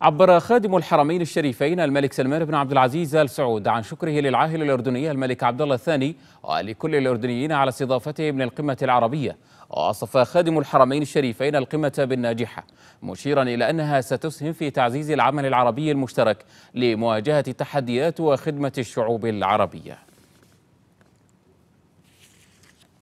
عبر خادم الحرمين الشريفين الملك سلمان بن عبد العزيز ال سعود عن شكره للعاهل الأردني الملك عبد الله الثاني ولكل الأردنيين على استضافته من القمة العربية ووصف خادم الحرمين الشريفين القمة بالناجحة مشيرا إلى أنها ستسهم في تعزيز العمل العربي المشترك لمواجهة التحديات وخدمة الشعوب العربية